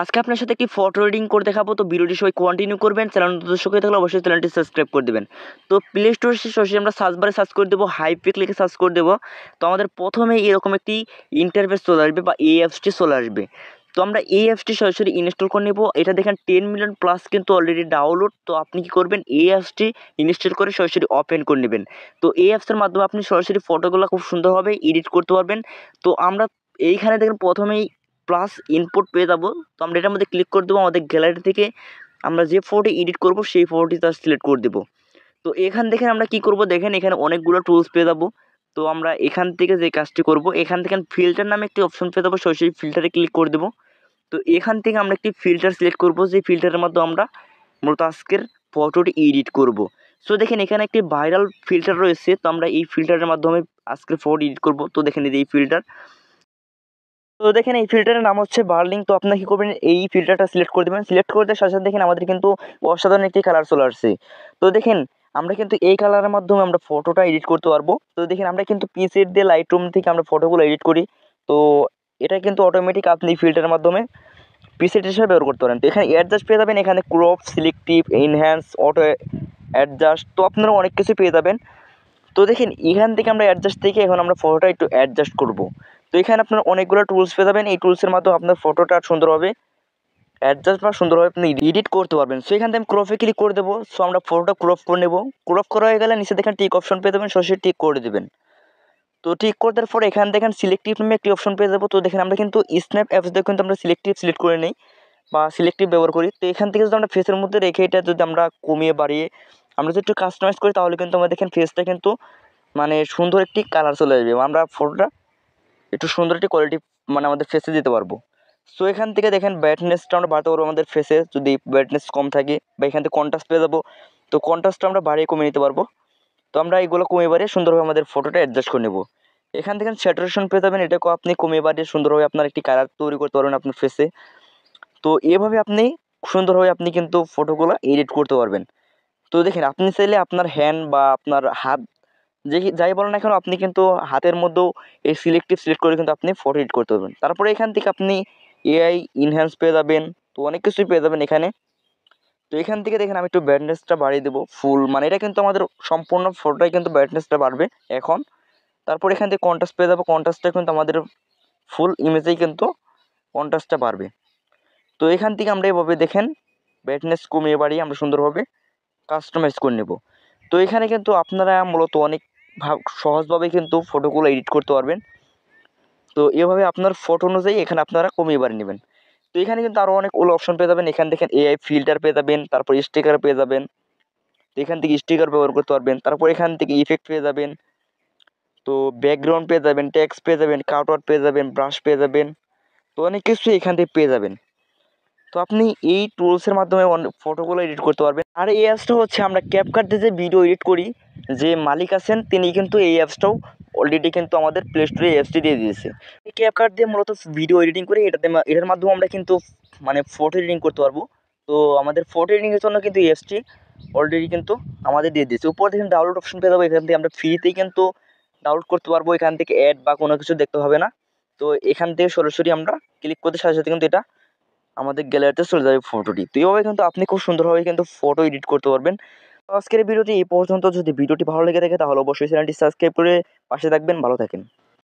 আজকে আপনার সাথে একটি ফটো রিডিং করে দেখাবো তো ভিডিওটি সবাই কন্টিনিউ করবেন চ্যানেল দর্শক হয়ে থাকলে অবশ্যই চ্যানেলটি সাবস্ক্রাইব করে দেবেন তো প্লে স্টোর সরাসরি আমরা সার্চ বারে সার্চ করে দেবো হাইপিক লিখে সার্চ করে দেবো তো আমাদের প্রথমে এরকম একটি ইন্টারভেস চলে আসবে বা এই অ্যাপসটি চলে আসবে তো আমরা এই অ্যাপসটি সরাসরি ইনস্টল করে নেব এটা দেখেন টেন মিলিয়ন প্লাস কিন্তু অলরেডি ডাউনলোড তো আপনি কি করবেন এই অ্যাপসটি ইনস্টল করে সরাসরি ওপেন করে নেবেন তো এই অ্যাপসের মাধ্যমে আপনি সরাসরি ফটোগুলো খুব সুন্দরভাবে এডিট করতে পারবেন তো আমরা এইখানে দেখেন প্রথমেই প্লাস ইনপুট পেয়ে যাবো তো আমরা এটার মধ্যে ক্লিক করে দেবো আমাদের গ্যালারি থেকে আমরা যে ফটোটি এডিট করব সেই ফটোটি তার সিলেক্ট করে দেবো তো এখান থেকে আমরা কি করব দেখেন এখানে অনেকগুলো টুলস পেয়ে যাবো তো আমরা এখান থেকে যে কাজটি করব এখান থেকে ফিল্টার নামে একটি অপশন পেয়ে যাবো সরাসরি ফিল্টারে ক্লিক করে দেবো তো এখান থেকে আমরা একটি ফিল্টার সিলেক্ট করব যে ফিল্টারের মাধ্যমে আমরা মূলত আজকের ফটোটি এডিট করব সো দেখেন এখানে একটি ভাইরাল ফিল্টার রয়েছে তো আমরা এই ফিল্টারের মাধ্যমে আজকের ফটো এডিট করব তো দেখেন এই ফিল্টার তো দেখেন এই ফিল্টারের নাম হচ্ছে বার্লিং তো আপনার কী করবেন এই ফিল্টারটা সিলেক্ট করে দেবেন সিলেক্ট করে দেওয়ার সাথে সাথে দেখেন আমাদের কিন্তু অসাধারণ একটি কালার চলে আসছে তো দেখেন আমরা কিন্তু এই কালারের মাধ্যমে আমরা ফটোটা এডিট করতে পারবো তো দেখেন আমরা কিন্তু পিসের দিয়ে লাইট রুম থেকে আমরা ফটোগুলো এডিট করি তো এটা কিন্তু অটোমেটিক আপনি ফিল্টারের মাধ্যমে পিসেট হিসেবে ব্যবহার করতে পারেন তো এখানে অ্যাডজাস্ট পেয়ে যাবেন এখানে crop selective enhance auto adjust তো আপনারা অনেক কিছু পেয়ে যাবেন তো দেখেন এখান থেকে আমরা অ্যাডজাস্ট থেকে এখন আমরা ফটোটা একটু অ্যাডজাস্ট করবো তো এখানে আপনার অনেকগুলো টুলস পেয়ে যাবেন এই টুলসের মাধ্যমে আপনার ফটোটা সুন্দরভাবে অ্যাডজাস্ট বা সুন্দরভাবে আপনি এডিট করতে পারবেন সো এখান থেকে আমি ক্রপে ক্লিক করে দেবো সো আমরা ফটোটা ক্রপ করে নেব ক্রপ করা হয়ে গেলে নিচে দেখেন টিক অপশন পেয়ে যাবেন সরাসরি টিক করে দেবেন তো ঠিক করে দেওয়ার পর এখান দেখেন সিলেক্টিভ নামে একটি অপশন পেয়ে যাবো তো দেখেন আমরা কিন্তু স্ন্যাপ অ্যাপস দিয়ে কিন্তু আমরা সিলেক্টিভ সিলেক্ট করে নিই বা সিলেক্টিভ ব্যবহার করি তো এখান থেকে যদি আমরা ফেসের মধ্যে রেখে এটা যদি আমরা কমিয়ে বাড়িয়ে আমরা যদি একটু কাস্টমাইজ করি তাহলে কিন্তু আমরা দেখেন ফেসটা কিন্তু মানে সুন্দর একটি কালার চলে যাবে আমরা ফটোটা একটু সুন্দর একটি কোয়ালিটি মানে আমাদের ফেসে দিতে পারবো সো এখান থেকে দেখেন ব্রাইটনেসটা আমরা বাড়াতে পারবো আমাদের ফেসে যদি ব্রাইটনেস কম থাকে বা এখান থেকে কন্ট্রাস্ট পেয়ে যাবো তো কন্ট্রাস্টটা আমরা বাড়িয়ে কমিয়ে নিতে পারবো তো আমরা এইগুলো কমিয়ে বাড়িয়ে সুন্দরভাবে আমাদের ফটোটা অ্যাডজাস্ট করে নেবো এখান থেকে স্যাটারেশন পেয়ে যাবেন এটাকেও আপনি কমিয়ে বাড়িয়ে সুন্দরভাবে আপনার একটি কালার তৈরি করতে পারবেন আপনার ফেসে তো এভাবে আপনি সুন্দরভাবে আপনি কিন্তু ফটোগুলো এডিট করতে পারবেন তো দেখেন আপনি চাইলে আপনার হ্যান্ড বা আপনার হাত যে যাই বলেন না আপনি কিন্তু হাতের মধ্যেও এই সিলেক্টিভ সিলেক্ট করে কিন্তু আপনি ফটো এডিট করতে পারবেন তারপরে এখান থেকে আপনি এআই ইনহ্যান্স পেয়ে যাবেন তো অনেক কিছুই পেয়ে যাবেন এখানে তো এখান থেকে দেখেন আমি একটু ব্রাইটনেসটা বাড়িয়ে দেবো ফুল মানে এটা কিন্তু আমাদের সম্পূর্ণ ফটোটাই কিন্তু ব্রাইটনেসটা বাড়বে এখন তারপর এখান থেকে কন্ট্রাস্ট পেয়ে যাবো কন্ট্রাস্টটা কিন্তু আমাদের ফুল ইমেজেই কিন্তু কন্ট্রাস্টটা বাড়বে তো এখান থেকে আমরা এভাবে দেখেন ব্রাইটনেস কমিয়ে বাড়িয়ে আমরা সুন্দরভাবে কাস্টমাইজ করে নেব তো এখানে কিন্তু আপনারা মূলত অনেক ভাব সহজভাবে কিন্তু ফটোগুলো এডিট করতে পারবেন তো এভাবে আপনার ফটো অনুযায়ী এখানে আপনারা কমিয়ে বাড়িয়ে নেবেন তো এখানে কিন্তু আরও ওলো অপশন পেয়ে যাবেন এখান থেকে এআই ফিল্টার পেয়ে যাবেন তারপর স্টিকার পেয়ে যাবেন তো এখান থেকে স্টিকার ব্যবহার করতে পারবেন তারপর এখান থেকে ইফেক্ট পেয়ে যাবেন তো ব্যাকগ্রাউন্ড পেয়ে যাবেন ট্যাক্স পেয়ে যাবেন কাটওয়ার্ড পেয়ে যাবেন ব্রাশ পেয়ে যাবেন তো অনেক কিছু এখান থেকে পেয়ে যাবেন তো আপনি এই টুলসের মাধ্যমে ফটোগুলো এডিট করতে পারবেন আর এই অ্যাপসটা হচ্ছে আমরা ক্যাপকাটে যে ভিডিও এডিট করি যে মালিক আছেন তিনি কিন্তু এই অ্যাপসটাও অলরেডি কিন্তু আমাদের প্লে স্টোরে অ্যাপসটি দিয়ে দিয়েছে এই ক্যাপকাট দিয়ে মূলত ভিডিও এডিটিং করে এটাতে এটার মাধ্যমে আমরা কিন্তু মানে ফটো এডিটিং করতে পারবো তো আমাদের ফটো এডিটিংয়ের জন্য কিন্তু এই অ্যাপসটি অলরেডি কিন্তু আমাদের দিয়ে দিয়েছে উপর থেকে ডাউনলোড অপশন পেয়ে যাবো এখান থেকে আমরা ফ্রিতেই কিন্তু ডাউনলোড করতে পারবো এখান থেকে অ্যাড বা কোনো কিছু দেখতে হবে না তো এখান থেকে সরাসরি আমরা ক্লিক করতে সাথে সাথে কিন্তু এটা আমাদের গ্যালারিতে চলে যাবে ফটোটি তো এইভাবে কিন্তু আপনি খুব সুন্দরভাবে কিন্তু ফটো এডিট করতে পারবেন তো আজকের ভিডিওটি এই পর্যন্ত যদি ভিডিওটি ভালো লেগে থাকে তাহলে অবশ্যই চ্যানেলটি সাবস্ক্রাইব করে পাশে থাকবেন ভালো থাকেন